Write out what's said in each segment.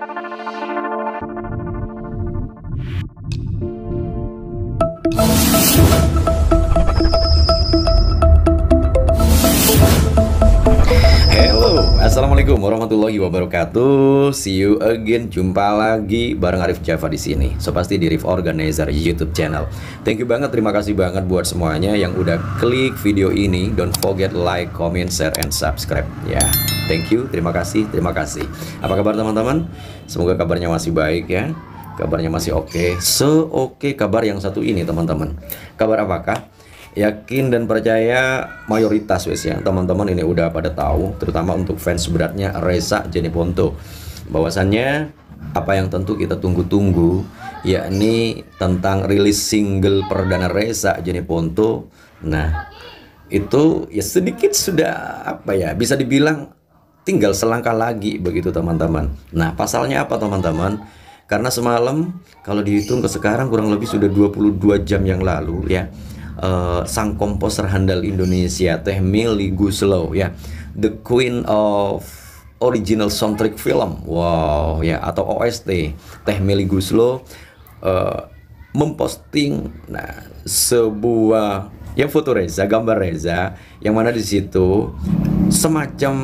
you Assalamualaikum warahmatullahi wabarakatuh. See you again. Jumpa lagi bareng Arif Java di sini. So pasti di Rif Organizer YouTube channel. Thank you banget, terima kasih banget buat semuanya yang udah klik video ini. Don't forget like, comment, share, and subscribe. Ya, yeah. thank you, terima kasih, terima kasih. Apa kabar teman-teman? Semoga kabarnya masih baik ya. Kabarnya masih oke. Okay. Se-oke okay kabar yang satu ini teman-teman. Kabar apakah? yakin dan percaya mayoritas wes ya teman-teman ini udah pada tahu terutama untuk fans beratnya Reza Ponto bahwasannya apa yang tentu kita tunggu-tunggu yakni tentang rilis single perdana Reza Ponto nah itu ya sedikit sudah apa ya bisa dibilang tinggal selangkah lagi begitu teman-teman nah pasalnya apa teman-teman karena semalam kalau dihitung ke sekarang kurang lebih sudah 22 jam yang lalu ya uh, sang komposer handal Indonesia Teh Milly Guslow ya the queen of original soundtrack film wow ya atau OST Teh Milly Guslow uh, memposting nah sebuah ya foto Reza gambar Reza yang mana di situ semacam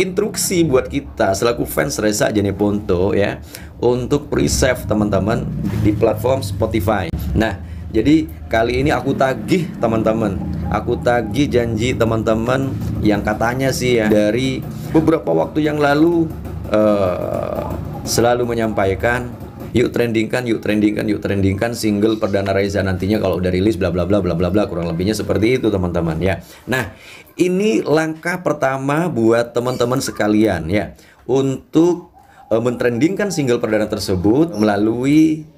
instruksi buat kita selaku fans Reza Ponto ya untuk pre-save teman-teman di platform Spotify. Nah, jadi kali ini aku tagih teman-teman. Aku tagih janji teman-teman yang katanya sih ya dari beberapa waktu yang lalu uh, selalu menyampaikan yuk trendingkan, yuk trendingkan, yuk trendingkan single perdana Reza nantinya kalau udah rilis bla bla bla bla bla bla kurang lebihnya seperti itu teman-teman ya. Nah, ini langkah pertama buat teman-teman sekalian ya untuk uh, mentrendingkan single perdana tersebut melalui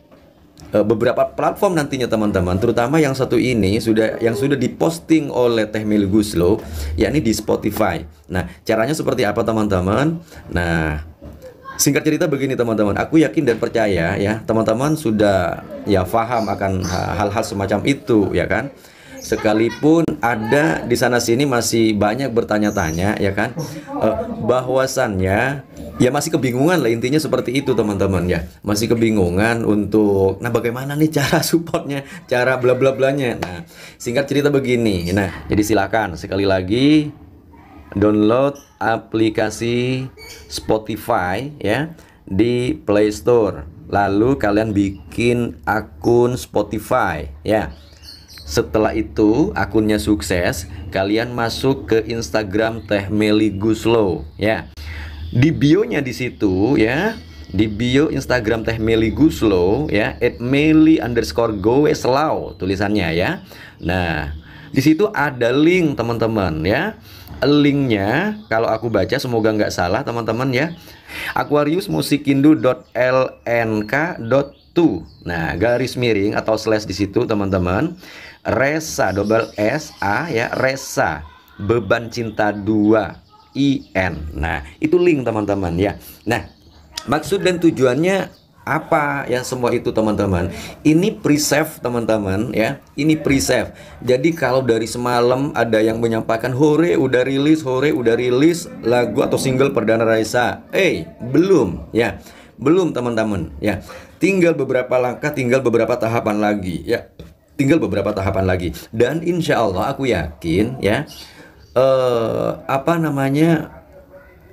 Eh, beberapa platform nantinya teman-teman terutama yang satu ini sudah yang sudah diposting oleh Teh Meli Guslo yakni di Spotify. Nah, caranya seperti apa teman-teman? Nah, singkat cerita begini teman-teman, aku yakin dan percaya ya, teman-teman sudah ya faham akan hal-hal semacam itu ya kan? sekalipun ada di sana sini masih banyak bertanya-tanya ya kan eh, bahwasannya ya masih kebingungan lah intinya seperti itu teman-teman ya masih kebingungan untuk nah bagaimana nih cara supportnya cara bla bla blanya nah singkat cerita begini nah jadi silakan sekali lagi download aplikasi Spotify ya di Play Store lalu kalian bikin akun Spotify ya setelah itu akunnya sukses, kalian masuk ke Instagram Teh Meli guslo ya. Di bio-nya di situ ya, di bio Instagram Teh Meli Guslo ya at Meli underscore goeslaw tulisannya ya nah di situ ada link teman-teman ya linknya kalau aku baca semoga nggak salah teman-teman ya aquarius aquariusmusikindu.lnk.tu nah garis miring atau slash di situ teman-teman Resa double S A ya Resa beban cinta 2 N. Nah, itu link teman-teman ya. Nah, maksud dan tujuannya apa ya semua itu teman-teman ini pre-save teman-teman ya ini pre-save jadi kalau dari semalam ada yang menyampaikan hore udah rilis hore udah rilis lagu atau single perdana Raisa eh belum ya belum teman-teman ya tinggal beberapa langkah tinggal beberapa tahapan lagi ya tinggal beberapa tahapan lagi dan insya Allah aku yakin ya eh, apa namanya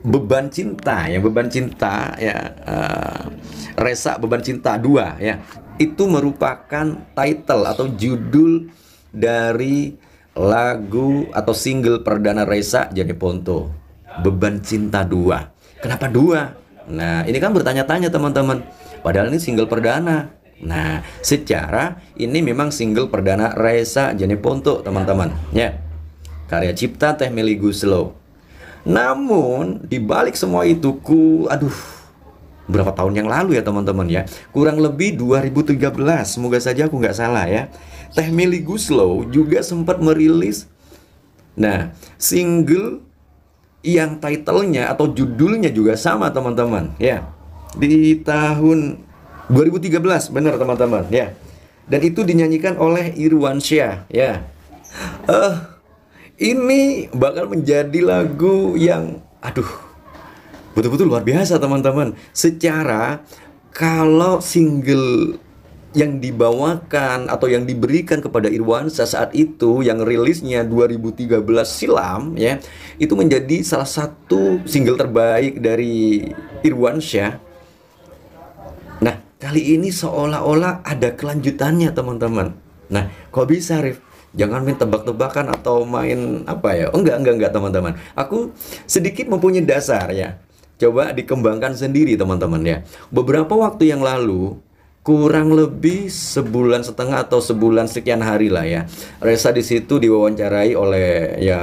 beban cinta ya beban cinta ya uh, resa beban cinta dua ya itu merupakan title atau judul dari lagu atau single perdana Reza jadi Ponto beban cinta dua kenapa dua nah ini kan bertanya-tanya teman-teman padahal ini single perdana Nah, secara ini memang single perdana Reza Jeneponto, Ponto, teman-teman. Ya. Karya cipta Teh Meli Guslow. Namun, dibalik semua itu ku aduh berapa tahun yang lalu ya teman-teman ya kurang lebih 2013 semoga saja aku nggak salah ya Teh Meli Guslow juga sempat merilis nah single yang titlenya atau judulnya juga sama teman-teman ya di tahun 2013 benar teman-teman ya dan itu dinyanyikan oleh Irwan Syah ya uh, ini bakal menjadi lagu yang aduh betul-betul luar biasa teman-teman secara kalau single yang dibawakan atau yang diberikan kepada Irwansyah saat itu yang rilisnya 2013 silam ya itu menjadi salah satu single terbaik dari Irwansyah kali ini seolah-olah ada kelanjutannya teman-teman. Nah, kok bisa Rif? Jangan main tebak-tebakan atau main apa ya? Oh, enggak, enggak, enggak teman-teman. Aku sedikit mempunyai dasar ya. Coba dikembangkan sendiri teman-teman ya. Beberapa waktu yang lalu, kurang lebih sebulan setengah atau sebulan sekian hari lah ya. Resa di situ diwawancarai oleh ya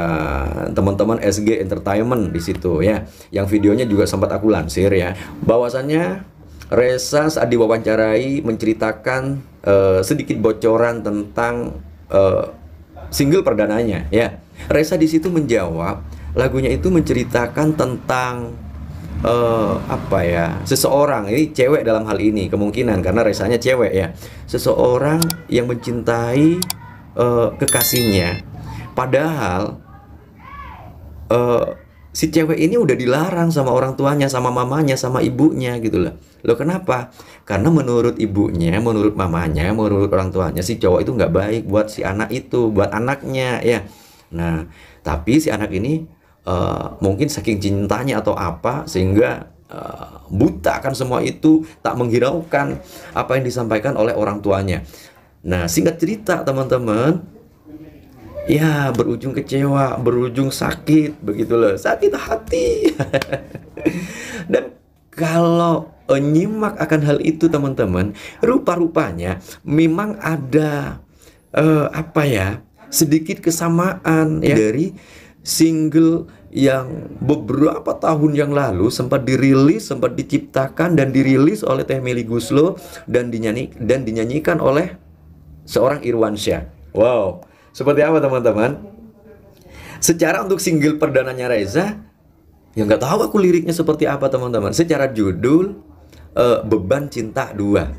teman-teman SG Entertainment di situ ya. Yang videonya juga sempat aku lansir ya. Bahwasannya Reza saat diwawancarai menceritakan uh, sedikit bocoran tentang uh, single perdananya ya. Reza di situ menjawab lagunya itu menceritakan tentang uh, apa ya seseorang ini cewek dalam hal ini kemungkinan karena Rezanya cewek ya seseorang yang mencintai uh, kekasihnya padahal uh, si cewek ini udah dilarang sama orang tuanya, sama mamanya, sama ibunya gitu loh. Loh kenapa? Karena menurut ibunya, menurut mamanya, menurut orang tuanya si cowok itu nggak baik buat si anak itu, buat anaknya ya. Nah, tapi si anak ini uh, mungkin saking cintanya atau apa sehingga uh, buta akan semua itu, tak menghiraukan apa yang disampaikan oleh orang tuanya. Nah, singkat cerita teman-teman, ya berujung kecewa, berujung sakit, begitulah sakit hati. Dan kalau nyimak akan hal itu teman-teman, rupa-rupanya memang ada uh, apa ya sedikit kesamaan ya. dari single yang beberapa tahun yang lalu sempat dirilis, sempat diciptakan dan dirilis oleh Teh Meli Guslo dan dinyanyi dan dinyanyikan oleh seorang Irwansyah. Wow, seperti apa teman-teman? Secara untuk single perdananya Reza, ya nggak tahu aku liriknya seperti apa teman-teman. Secara judul, uh, Beban Cinta dua.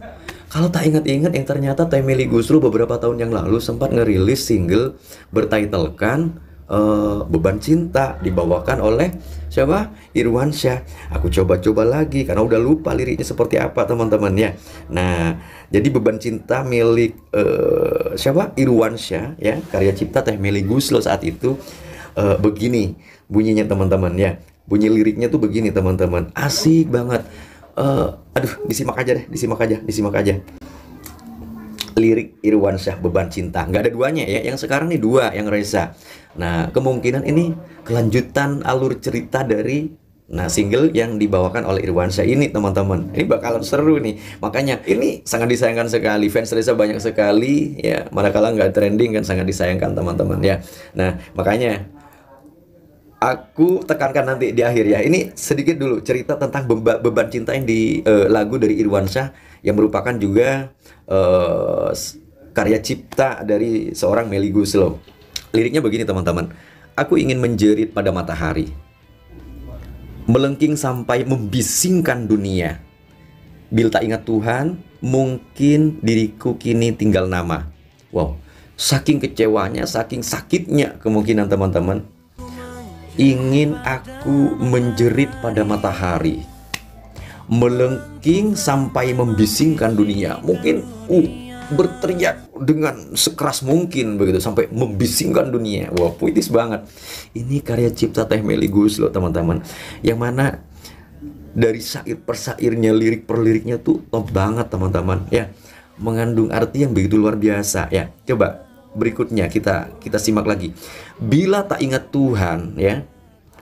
Kalau tak ingat-ingat yang ternyata Temeli Gusru beberapa tahun yang lalu sempat ngerilis single bertitelkan uh, beban cinta dibawakan oleh siapa Irwansyah. Aku coba-coba lagi karena udah lupa liriknya seperti apa teman-teman ya. Nah, jadi beban cinta milik uh, siapa Irwansyah ya, karya cipta Teh milik Guslo saat itu uh, begini bunyinya teman-teman ya. Bunyi liriknya tuh begini teman-teman. Asik banget. Uh, aduh, disimak aja deh, disimak aja, disimak aja lirik Irwan Syah Beban Cinta. Nggak ada duanya ya, yang sekarang nih dua, yang Reza. Nah, kemungkinan ini kelanjutan alur cerita dari Nah, single yang dibawakan oleh Irwansyah ini, teman-teman. Ini bakalan seru nih. Makanya ini sangat disayangkan sekali. Fans Reza banyak sekali ya, manakala nggak trending kan sangat disayangkan, teman-teman ya. Nah, makanya aku tekankan nanti di akhir ya. Ini sedikit dulu cerita tentang beba, beban cinta yang di uh, lagu dari Irwan Syah yang merupakan juga uh, karya cipta dari seorang Melly loh. Liriknya begini teman-teman. Aku ingin menjerit pada matahari. Melengking sampai membisingkan dunia. Bila tak ingat Tuhan, mungkin diriku kini tinggal nama. Wow, saking kecewanya, saking sakitnya kemungkinan teman-teman ingin aku menjerit pada matahari melengking sampai membisingkan dunia mungkin uh berteriak dengan sekeras mungkin begitu sampai membisingkan dunia wah puitis banget ini karya cipta Teh Meligus loh teman-teman yang mana dari syair per syairnya lirik per liriknya tuh top banget teman-teman ya mengandung arti yang begitu luar biasa ya coba berikutnya kita kita simak lagi. Bila tak ingat Tuhan ya,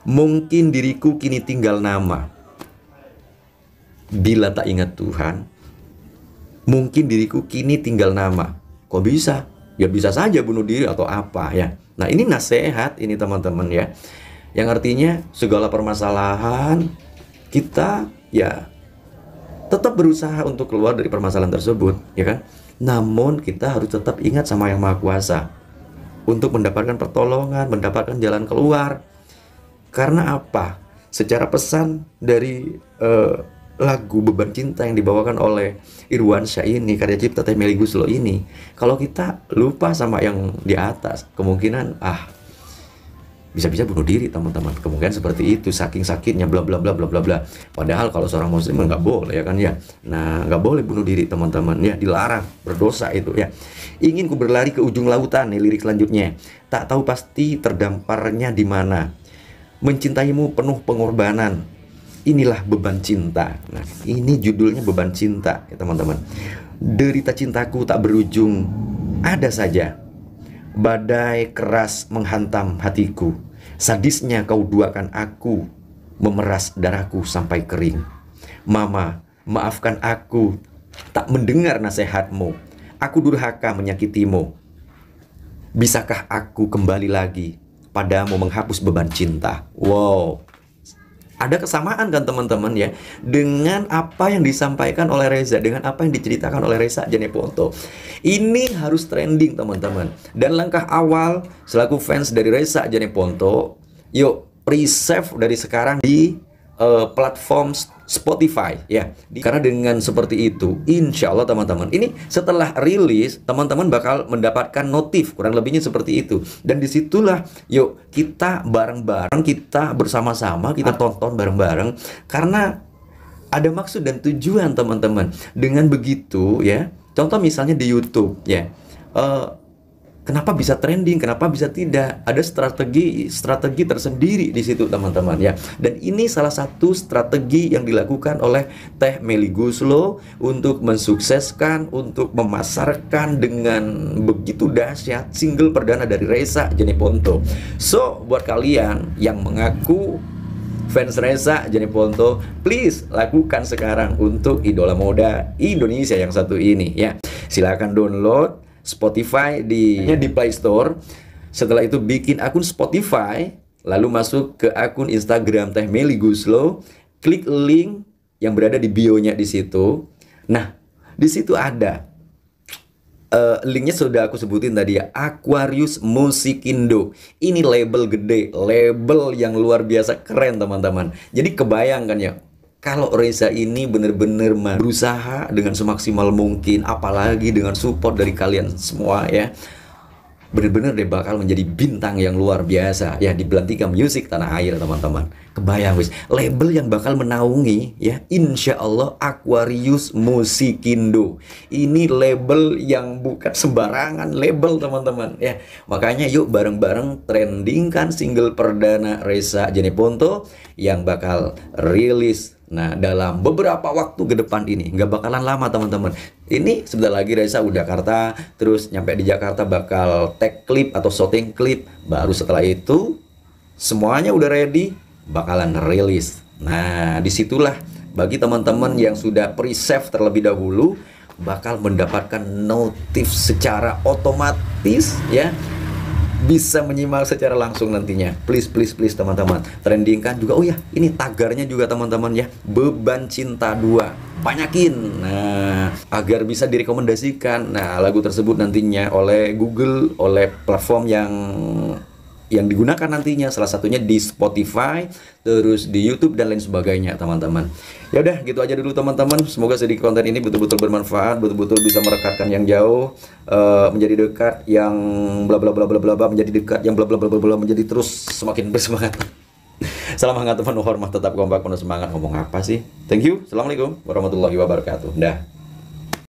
mungkin diriku kini tinggal nama. Bila tak ingat Tuhan, mungkin diriku kini tinggal nama. Kok bisa? Ya bisa saja bunuh diri atau apa ya. Nah, ini nasihat ini teman-teman ya. Yang artinya segala permasalahan kita ya tetap berusaha untuk keluar dari permasalahan tersebut, ya kan? Namun kita harus tetap ingat sama Yang Maha Kuasa untuk mendapatkan pertolongan, mendapatkan jalan keluar. Karena apa? Secara pesan dari uh, lagu Beban Cinta yang dibawakan oleh Irwan Syah ini, karya cipta Teh Meli Guslo ini, kalau kita lupa sama yang di atas, kemungkinan ah bisa-bisa bunuh diri teman-teman kemungkinan seperti itu saking sakitnya bla bla bla bla bla bla padahal kalau seorang muslim nggak boleh ya kan ya nah nggak boleh bunuh diri teman-teman ya dilarang berdosa itu ya ingin ku berlari ke ujung lautan nih lirik selanjutnya tak tahu pasti terdamparnya di mana mencintaimu penuh pengorbanan inilah beban cinta nah ini judulnya beban cinta ya teman-teman derita cintaku tak berujung ada saja Badai keras menghantam hatiku. Sadisnya kau duakan aku, memeras darahku sampai kering. Mama, maafkan aku, tak mendengar nasihatmu. Aku durhaka menyakitimu. Bisakah aku kembali lagi padamu menghapus beban cinta? Wow, ada kesamaan kan teman-teman ya dengan apa yang disampaikan oleh Reza dengan apa yang diceritakan oleh Reza Janeponto ini harus trending teman-teman dan langkah awal selaku fans dari Reza Janeponto yuk preserve dari sekarang di uh, platform Spotify ya. Karena dengan seperti itu, insya Allah teman-teman, ini setelah rilis teman-teman bakal mendapatkan notif kurang lebihnya seperti itu. Dan disitulah, yuk kita bareng-bareng, kita bersama-sama, kita tonton bareng-bareng. Karena ada maksud dan tujuan teman-teman. Dengan begitu ya, contoh misalnya di YouTube ya. Uh, kenapa bisa trending, kenapa bisa tidak. Ada strategi strategi tersendiri di situ teman-teman ya. Dan ini salah satu strategi yang dilakukan oleh Teh Meli Guslo untuk mensukseskan, untuk memasarkan dengan begitu dahsyat single perdana dari Reza Jeneponto. So, buat kalian yang mengaku fans Reza Jani Ponto, please lakukan sekarang untuk idola moda Indonesia yang satu ini ya. Silahkan download Spotify di iya. di Play Store. Setelah itu bikin akun Spotify, lalu masuk ke akun Instagram Teh Meli Guslo, klik link yang berada di bionya di situ. Nah, di situ ada uh, linknya sudah aku sebutin tadi ya Aquarius Musikindo ini label gede label yang luar biasa keren teman-teman jadi kebayangkan ya kalau Reza ini benar-benar berusaha dengan semaksimal mungkin, apalagi dengan support dari kalian semua ya, benar-benar dia bakal menjadi bintang yang luar biasa ya di Belantika Music tanah air teman-teman. Kebayang wis label yang bakal menaungi ya, insya Allah Aquarius Musikindo. Ini label yang bukan sembarangan label teman-teman ya. Makanya yuk bareng-bareng trendingkan single perdana Reza Jeneponto yang bakal rilis Nah, dalam beberapa waktu ke depan ini, nggak bakalan lama teman-teman. Ini sebentar lagi Raisa udah Jakarta, terus nyampe di Jakarta bakal take clip atau shooting clip. Baru setelah itu, semuanya udah ready, bakalan rilis. Nah, disitulah bagi teman-teman yang sudah pre-save terlebih dahulu, bakal mendapatkan notif secara otomatis ya bisa menyimak secara langsung nantinya. Please, please, please teman-teman. Trending kan juga, oh ya ini tagarnya juga teman-teman ya. Beban Cinta dua Banyakin. Nah, agar bisa direkomendasikan. Nah, lagu tersebut nantinya oleh Google, oleh platform yang yang digunakan nantinya salah satunya di Spotify terus di YouTube dan lain sebagainya teman-teman ya udah gitu aja dulu teman-teman semoga sedikit konten ini betul-betul bermanfaat betul-betul bisa merekatkan yang jauh uh, menjadi dekat yang bla bla bla bla bla bla menjadi dekat yang bla bla bla bla bla menjadi terus semakin bersemangat salam hangat teman hormat tetap kompak penuh semangat ngomong apa sih thank you assalamualaikum warahmatullahi wabarakatuh dah